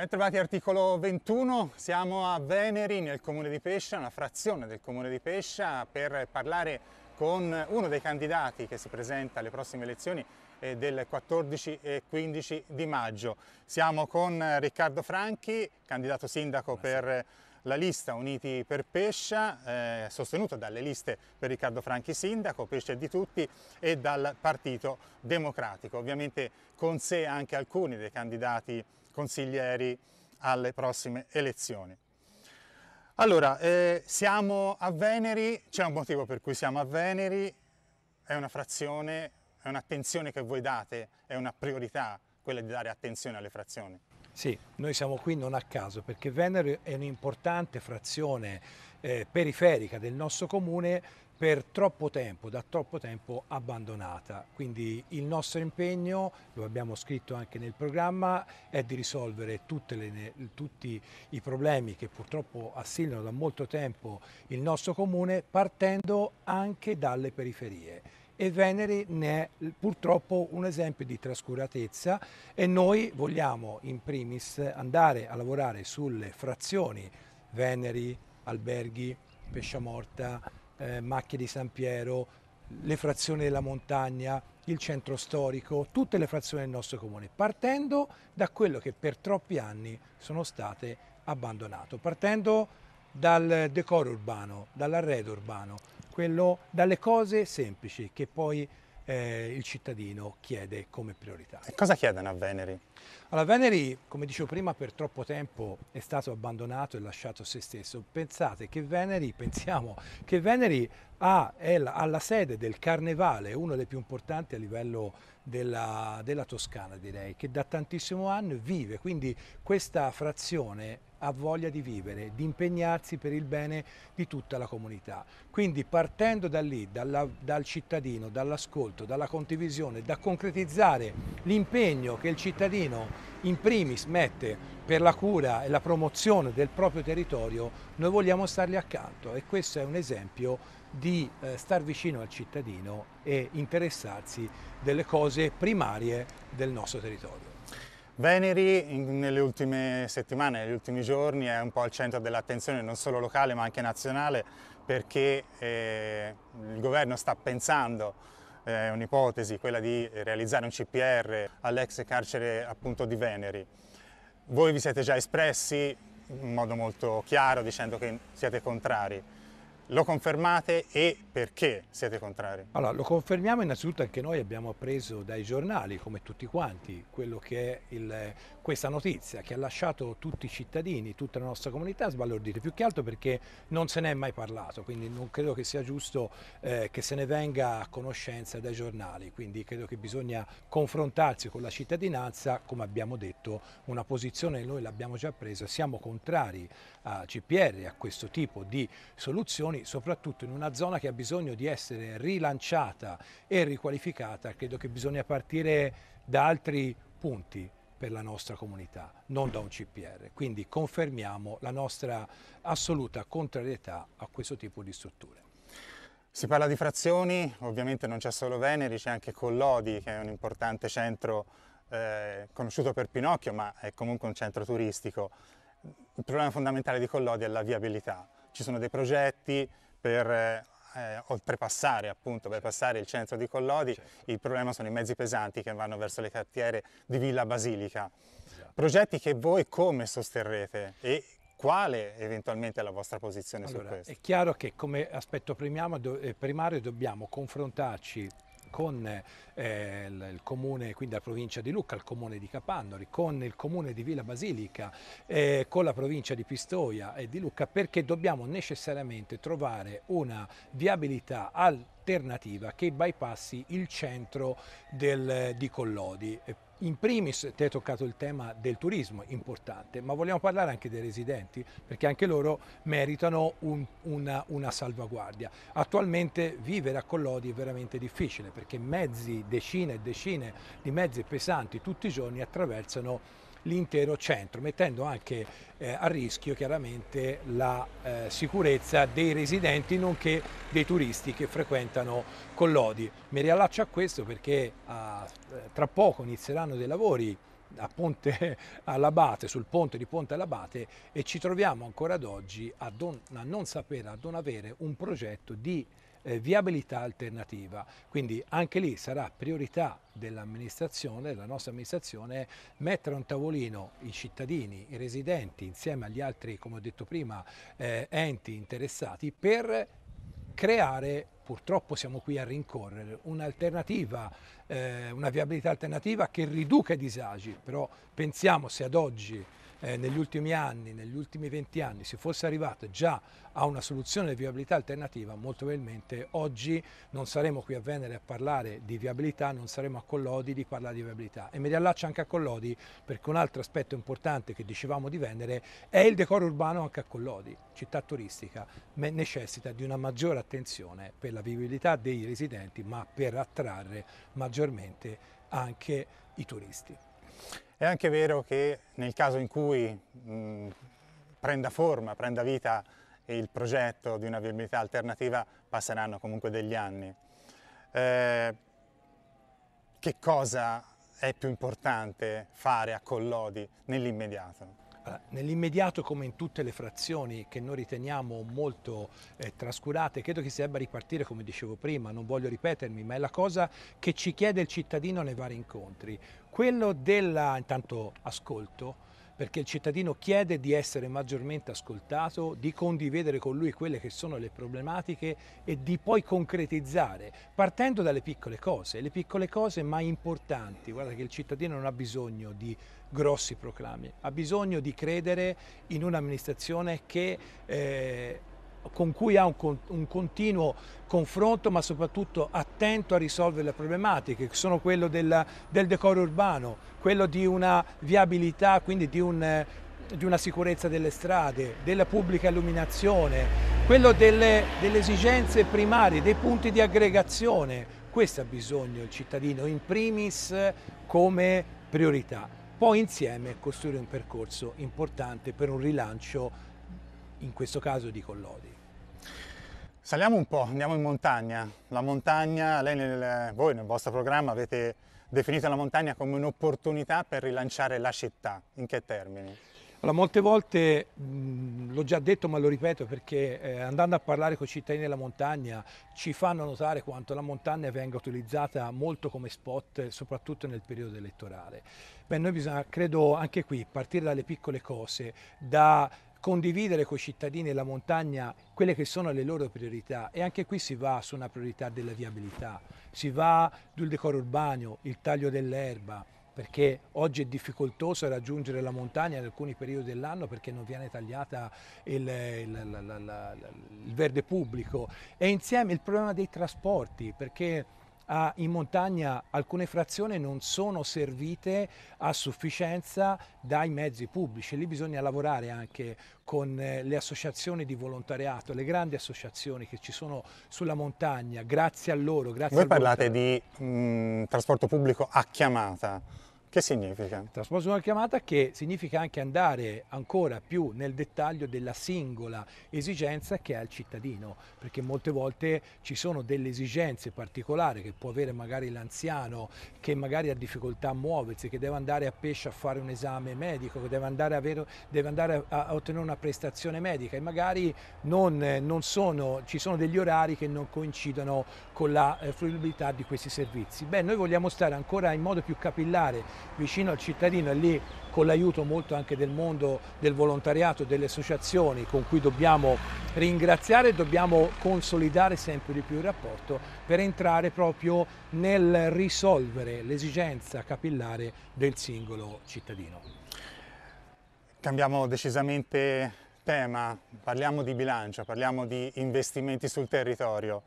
Bentrovati articolo 21, siamo a Veneri nel comune di Pescia, una frazione del comune di Pescia, per parlare con uno dei candidati che si presenta alle prossime elezioni eh, del 14 e 15 di maggio. Siamo con Riccardo Franchi, candidato sindaco per la lista Uniti per Pescia, eh, sostenuta dalle liste per Riccardo Franchi sindaco, Pesce di tutti e dal Partito Democratico. Ovviamente con sé anche alcuni dei candidati consiglieri alle prossime elezioni. Allora, eh, siamo a Veneri, c'è un motivo per cui siamo a Veneri, è una frazione, è un'attenzione che voi date, è una priorità quella di dare attenzione alle frazioni. Sì, noi siamo qui non a caso perché Venere è un'importante frazione eh, periferica del nostro comune per troppo tempo, da troppo tempo abbandonata. Quindi il nostro impegno, lo abbiamo scritto anche nel programma, è di risolvere le, tutti i problemi che purtroppo assillano da molto tempo il nostro comune partendo anche dalle periferie e Venere ne è purtroppo un esempio di trascuratezza e noi vogliamo in primis andare a lavorare sulle frazioni Veneri, Alberghi, Pesciamorta, eh, Macchie di San Piero, le frazioni della montagna, il centro storico, tutte le frazioni del nostro comune, partendo da quello che per troppi anni sono state abbandonate, partendo dal decoro urbano, dall'arredo urbano, quello, dalle cose semplici che poi eh, il cittadino chiede come priorità. E cosa chiedono a Veneri? Allora, Veneri, come dicevo prima, per troppo tempo è stato abbandonato e lasciato a se stesso. Pensate che Veneri, pensiamo che Veneri Ah, ha, la, alla sede del Carnevale, uno dei più importanti a livello della, della Toscana direi, che da tantissimo anno vive, quindi questa frazione ha voglia di vivere, di impegnarsi per il bene di tutta la comunità. Quindi partendo da lì, dalla, dal cittadino, dall'ascolto, dalla condivisione, da concretizzare l'impegno che il cittadino in primis mette per la cura e la promozione del proprio territorio, noi vogliamo stargli accanto e questo è un esempio di eh, star vicino al cittadino e interessarsi delle cose primarie del nostro territorio. Veneri in, nelle ultime settimane, negli ultimi giorni è un po' al centro dell'attenzione non solo locale ma anche nazionale perché eh, il governo sta pensando eh, un'ipotesi, quella di realizzare un CPR all'ex carcere appunto di Veneri. Voi vi siete già espressi in modo molto chiaro dicendo che siete contrari. Lo confermate e perché siete contrari? Allora, lo confermiamo innanzitutto anche noi abbiamo appreso dai giornali, come tutti quanti, quello che è il, questa notizia che ha lasciato tutti i cittadini, tutta la nostra comunità sbalorditi, più che altro perché non se ne è mai parlato, quindi non credo che sia giusto eh, che se ne venga a conoscenza dai giornali, quindi credo che bisogna confrontarsi con la cittadinanza, come abbiamo detto, una posizione noi l'abbiamo già presa, siamo contrari a CPR, a questo tipo di soluzioni soprattutto in una zona che ha bisogno di essere rilanciata e riqualificata, credo che bisogna partire da altri punti per la nostra comunità, non da un CPR. Quindi confermiamo la nostra assoluta contrarietà a questo tipo di strutture. Si parla di frazioni, ovviamente non c'è solo Veneri, c'è anche Collodi che è un importante centro eh, conosciuto per Pinocchio ma è comunque un centro turistico. Il problema fondamentale di Collodi è la viabilità ci sono dei progetti per eh, eh, oltrepassare, appunto, per passare il centro di Collodi, certo. il problema sono i mezzi pesanti che vanno verso le cartiere di Villa Basilica. Esatto. Progetti che voi come sosterrete e quale eventualmente è la vostra posizione allora, su questo? È chiaro che come aspetto primario, eh, primario dobbiamo confrontarci con eh, il comune quindi la provincia di Lucca, il comune di Capannori, con il comune di Villa Basilica, eh, con la provincia di Pistoia e di Lucca perché dobbiamo necessariamente trovare una viabilità alternativa che bypassi il centro del, di Collodi in primis ti hai toccato il tema del turismo, importante, ma vogliamo parlare anche dei residenti, perché anche loro meritano un, una, una, salvaguardia. Attualmente vivere a Collodi è veramente difficile, perché mezzi, decine e decine di mezzi pesanti tutti i giorni attraversano l'intero centro, mettendo anche eh, a rischio chiaramente la eh, sicurezza dei residenti nonché dei turisti che frequentano Collodi. Mi riallaccio a questo perché ah, eh, tra poco inizieranno dei lavori a Ponte all'Abate, sul ponte di Ponte Alabate e ci troviamo ancora ad oggi a, don, a non sapere, a non avere un progetto di eh, viabilità alternativa. Quindi anche lì sarà priorità dell'amministrazione, della nostra amministrazione, mettere a un tavolino i cittadini, i residenti, insieme agli altri, come ho detto prima, eh, enti interessati per creare purtroppo siamo qui a rincorrere un'alternativa, eh, una viabilità alternativa che riduca i disagi, però pensiamo se ad oggi eh, negli ultimi anni, negli ultimi 20 anni, si fosse arrivato già a una soluzione di viabilità alternativa, molto probabilmente oggi non saremo qui a Venere a parlare di viabilità, non saremo a Collodi di parlare di viabilità. E mi riallaccio anche a Collodi perché un altro aspetto importante che dicevamo di Venere è il decoro urbano anche a Collodi, città turistica, necessita di una maggiore attenzione per la vivibilità dei residenti, ma per attrarre maggiormente anche i turisti. È anche vero che nel caso in cui mh, prenda forma, prenda vita il progetto di una viabilità alternativa, passeranno comunque degli anni. Eh, che cosa è più importante fare a Collodi nell'immediato? Eh, nell'immediato, come in tutte le frazioni che noi riteniamo molto eh, trascurate, credo che si debba ripartire, come dicevo prima, non voglio ripetermi, ma è la cosa che ci chiede il cittadino nei vari incontri, quello della, intanto, ascolto, perché il cittadino chiede di essere maggiormente ascoltato, di condividere con lui quelle che sono le problematiche e di poi concretizzare, partendo dalle piccole cose, le piccole cose ma importanti. Guarda che il cittadino non ha bisogno di grossi proclami, ha bisogno di credere in un'amministrazione che eh, con cui ha un, un, continuo confronto ma soprattutto attenzione attento a risolvere le problematiche, che sono quello del, del decoro urbano, quello di una viabilità, quindi di, un, eh, di una sicurezza delle strade, della pubblica illuminazione, quello delle, delle, esigenze primarie, dei punti di aggregazione. Questo ha bisogno il cittadino in primis come priorità. Poi insieme costruire un percorso importante per un rilancio, in questo caso, di Collodi. Saliamo un po', andiamo in montagna. La montagna, nel, voi nel vostro programma avete definito la montagna come un'opportunità per rilanciare la città. In che termini? Allora, molte volte l'ho già detto ma lo ripeto perché eh, andando a parlare con i cittadini della montagna ci fanno notare quanto la montagna venga utilizzata molto come spot soprattutto nel periodo elettorale. Beh, noi bisogna, credo anche qui, partire dalle piccole cose, da condividere con i cittadini e la montagna quelle che sono le loro priorità e anche qui si va su una priorità della viabilità, si va sul decoro urbano, il taglio dell'erba, perché oggi è difficoltoso raggiungere la montagna in alcuni periodi dell'anno perché non viene tagliata il, il, il, il, verde pubblico e insieme il problema dei trasporti perché ah, in montagna alcune frazioni non sono servite a sufficienza dai mezzi pubblici, lì bisogna lavorare anche con eh, le associazioni di volontariato, le grandi associazioni che ci sono sulla montagna, grazie a loro. Grazie Voi parlate di mh, mm, trasporto pubblico a chiamata, che significa? Trasposo una chiamata che significa anche andare ancora più nel dettaglio della singola esigenza che ha il cittadino, perché molte volte ci sono delle esigenze particolari che può avere magari l'anziano che magari ha difficoltà a muoversi, che deve andare a pesce a fare un esame medico, che deve andare, a, avere, deve andare a, ottenere una prestazione medica e magari non, non sono, ci sono degli orari che non coincidono con la eh, fruibilità di questi servizi. Beh, noi vogliamo stare ancora in modo più capillare vicino al cittadino e lì con l'aiuto molto anche del mondo del volontariato e delle associazioni con cui dobbiamo ringraziare, dobbiamo consolidare sempre di più il rapporto per entrare proprio nel risolvere l'esigenza capillare del singolo cittadino. Cambiamo decisamente tema, parliamo di bilancio, parliamo di investimenti sul territorio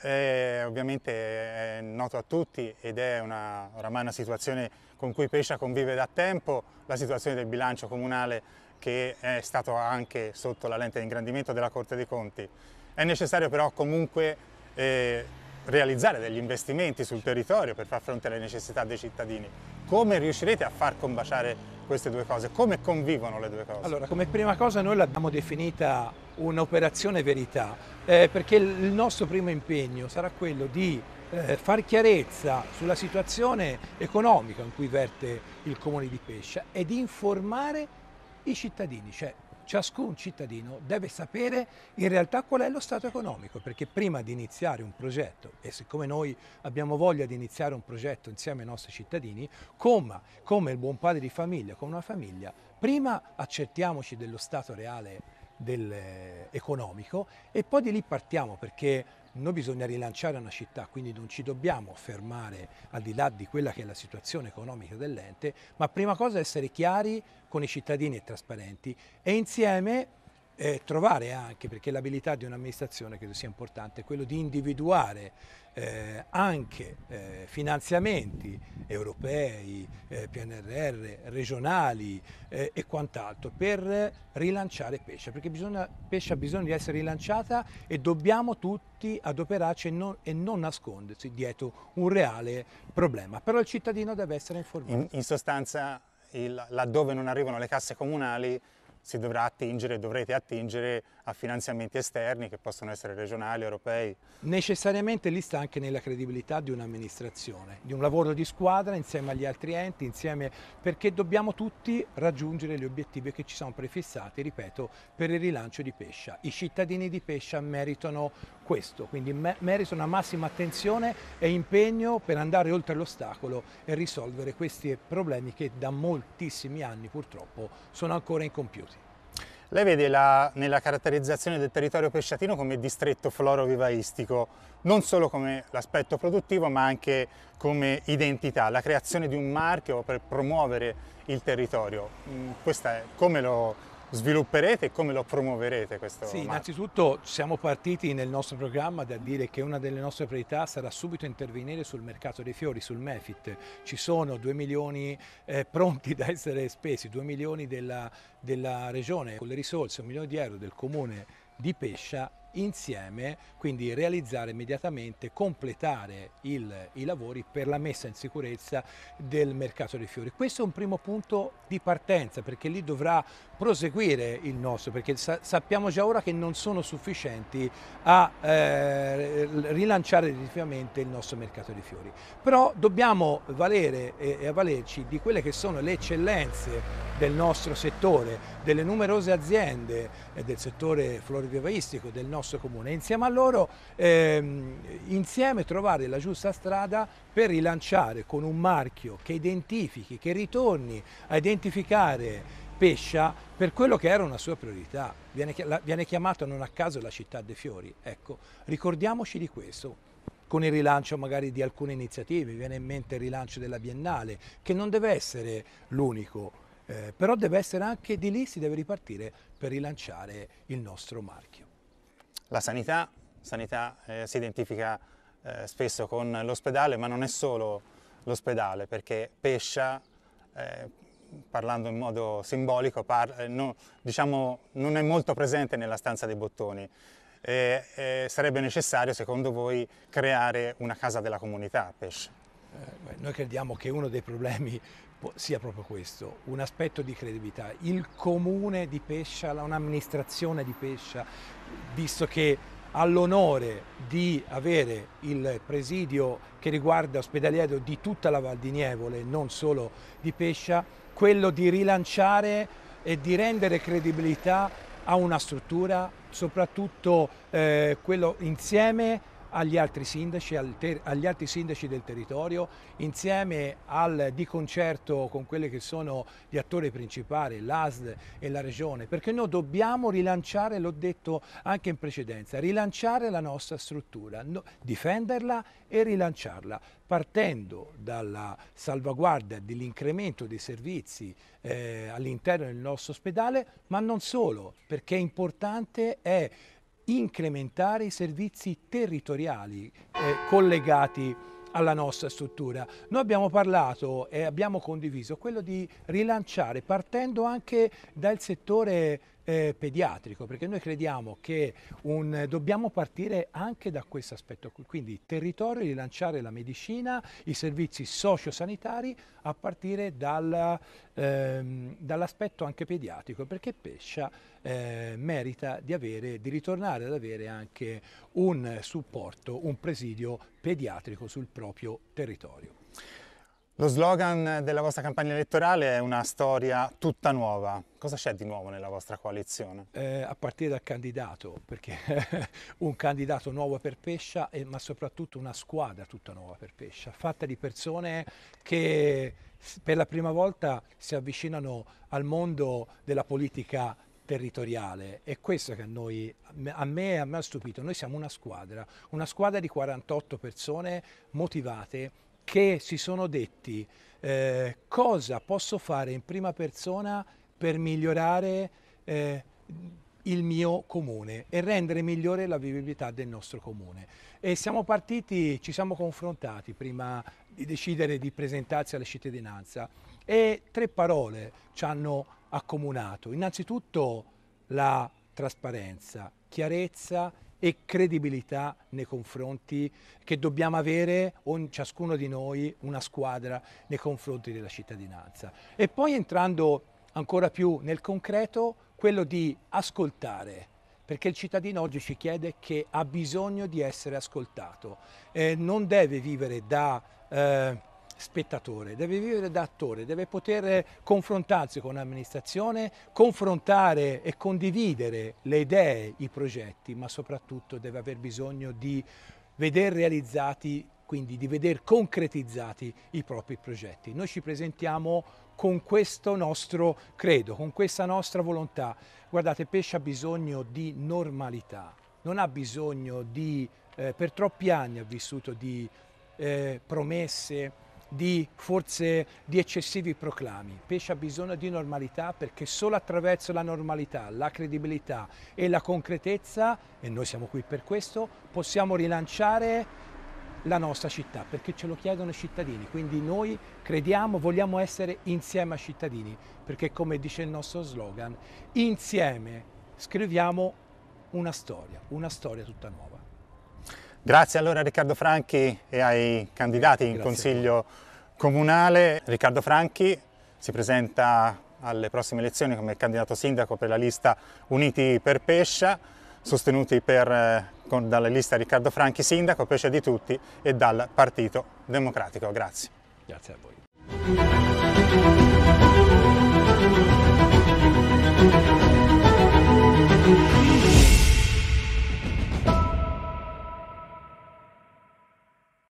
è, ovviamente è noto a tutti ed è una, oramai una situazione con cui Pescia convive da tempo, la situazione del bilancio comunale che è stato anche sotto la lente di ingrandimento della Corte dei Conti. È necessario però comunque eh, realizzare degli investimenti sul territorio per far fronte alle necessità dei cittadini. Come riuscirete a far combaciare queste due cose? Come convivono le due cose? Allora, come prima cosa noi l'abbiamo definita un'operazione verità, eh, perché il nostro primo impegno sarà quello di eh, far chiarezza sulla situazione economica in cui verte il comune di Pescia e di informare i cittadini, cioè ciascun cittadino deve sapere in realtà qual è lo stato economico, perché prima di iniziare un progetto, e siccome noi abbiamo voglia di iniziare un progetto insieme ai nostri cittadini, come, come il buon padre di famiglia, come una famiglia, prima accertiamoci dello stato reale del, eh, economico e poi di lì partiamo perché noi bisogna rilanciare una città, quindi non ci dobbiamo fermare al di là di quella che è la situazione economica dell'ente, ma prima cosa essere chiari con i cittadini e trasparenti e insieme eh, trovare anche, perché l'abilità di un'amministrazione credo sia importante, quello di individuare eh, anche eh, finanziamenti europei, eh, PNRR, regionali eh, e quant'altro per rilanciare Pescia, perché bisogna, Pescia ha bisogno di essere rilanciata e dobbiamo tutti adoperarci e non, e non nascondersi dietro un reale problema. Però il cittadino deve essere informato. In, in sostanza, il, laddove non arrivano le casse comunali, si dovrà attingere, dovrete attingere a finanziamenti esterni che possono essere regionali, europei. Necessariamente lì sta anche nella credibilità di un'amministrazione, di un lavoro di squadra insieme agli altri enti, insieme perché dobbiamo tutti raggiungere gli obiettivi che ci sono prefissati, ripeto, per il rilancio di Pescia. I cittadini di Pescia meritano questo, quindi meritano una massima attenzione e impegno per andare oltre l'ostacolo e risolvere questi problemi che da moltissimi anni purtroppo sono ancora incompiuti. Lei vede la, nella caratterizzazione del territorio pesciatino come distretto florovivaistico, non solo come l'aspetto produttivo ma anche come identità, la creazione di un marchio per promuovere il territorio. Mm, questa è come lo svilupperete e come lo promuoverete questo Sì, marchio? innanzitutto siamo partiti nel nostro programma da dire che una delle nostre priorità sarà subito intervenire sul mercato dei fiori, sul MEFIT. Ci sono 2 milioni eh, pronti da essere spesi, 2 milioni della, della regione con le risorse, un milione di euro del comune di Pescia insieme, quindi realizzare immediatamente, completare il, i lavori per la messa in sicurezza del mercato dei fiori. Questo è un primo punto di partenza perché lì dovrà proseguire il nostro, perché sa sappiamo già ora che non sono sufficienti a eh, rilanciare definitivamente il nostro mercato dei fiori. Però dobbiamo valere e, e avvalerci di quelle che sono le eccellenze del nostro settore, delle numerose aziende, del settore florovivaistico del nostro comune. Insieme a loro, ehm, insieme trovare la giusta strada per rilanciare con un marchio che identifichi, che ritorni a identificare Pescia per quello che era una sua priorità. Viene, viene chiamata non a caso la città dei fiori. Ecco, ricordiamoci di questo con il rilancio magari di alcune iniziative, viene in mente il rilancio della Biennale, che non deve essere l'unico eh, però deve essere anche di lì si deve ripartire per rilanciare il nostro marchio. La sanità, sanità eh, si identifica eh, spesso con l'ospedale, ma non è solo l'ospedale, perché Pescia, eh, parlando in modo simbolico, eh, no, diciamo, non è molto presente nella stanza dei bottoni. E, e sarebbe necessario, secondo voi, creare una casa della comunità a Pescia? Eh, noi crediamo che uno dei problemi sia proprio questo, un aspetto di credibilità. Il comune di Pescia, un'amministrazione di Pescia, visto che ha l'onore di avere il presidio che riguarda ospedaliero di tutta la Val di Nievole, non solo di Pescia, quello di rilanciare e di rendere credibilità a una struttura, soprattutto eh, quello insieme agli altri sindaci, agli altri sindaci del territorio, insieme al di concerto con quelli che sono gli attori principali, l'ASD e la Regione, perché noi dobbiamo rilanciare, l'ho detto anche in precedenza, rilanciare la nostra struttura, difenderla e rilanciarla, partendo dalla salvaguardia dell'incremento dei servizi eh, all'interno del nostro ospedale, ma non solo, perché è importante è incrementare i servizi territoriali eh, collegati alla nostra struttura. Noi abbiamo parlato e abbiamo condiviso quello di rilanciare partendo anche dal settore eh, pediatrico, perché noi crediamo che un, dobbiamo partire anche da questo aspetto qui, quindi territorio, rilanciare la medicina, i servizi sociosanitari a partire dal, ehm, dall'aspetto anche pediatrico, perché Pescia eh, merita di, avere, di ritornare ad avere anche un supporto, un presidio pediatrico sul proprio territorio. Lo slogan della vostra campagna elettorale è una storia tutta nuova. Cosa c'è di nuovo nella vostra coalizione? Eh, a partire dal candidato, perché un candidato nuovo per Pescia, eh, ma soprattutto una squadra tutta nuova per Pescia, fatta di persone che per la prima volta si avvicinano al mondo della politica territoriale. È questo che a noi, a me a me ha stupito. Noi siamo una squadra, una squadra di 48 persone motivate che si sono detti eh, cosa posso fare in prima persona per migliorare eh, il mio comune e rendere migliore la vivibilità del nostro comune. E siamo partiti, ci siamo confrontati prima di decidere di presentarsi alla cittadinanza e tre parole ci hanno accomunato. Innanzitutto la trasparenza, chiarezza e credibilità nei confronti che dobbiamo avere ciascuno di noi una squadra nei confronti della cittadinanza. E poi entrando ancora più nel concreto, quello di ascoltare perché il cittadino oggi ci chiede che ha bisogno di essere ascoltato, eh, non deve vivere da eh, spettatore, deve vivere da attore, deve poter eh, confrontarsi con l'amministrazione, confrontare e condividere le idee, i progetti, ma soprattutto deve aver bisogno di veder realizzati, quindi di veder concretizzati i propri progetti. Noi ci presentiamo con questo nostro credo, con questa nostra volontà. Guardate, Pesce ha bisogno di normalità, non ha bisogno di, eh, per troppi anni ha vissuto di eh, promesse, di forse di eccessivi proclami. Pesce ha bisogno di normalità perché solo attraverso la normalità, la credibilità e la concretezza, e noi siamo qui per questo, possiamo rilanciare la nostra città, perché ce lo chiedono i cittadini, quindi noi crediamo, vogliamo essere insieme ai cittadini, perché come dice il nostro slogan, insieme scriviamo una storia, una storia tutta nuova. Grazie allora a Riccardo Franchi e ai candidati in Grazie. Consiglio Comunale. Riccardo Franchi si presenta alle prossime elezioni come candidato sindaco per la lista Uniti per Pescia, sostenuti per, eh, con, dalla lista Riccardo Franchi sindaco, Pescia di tutti e dal Partito Democratico. Grazie. Grazie a voi.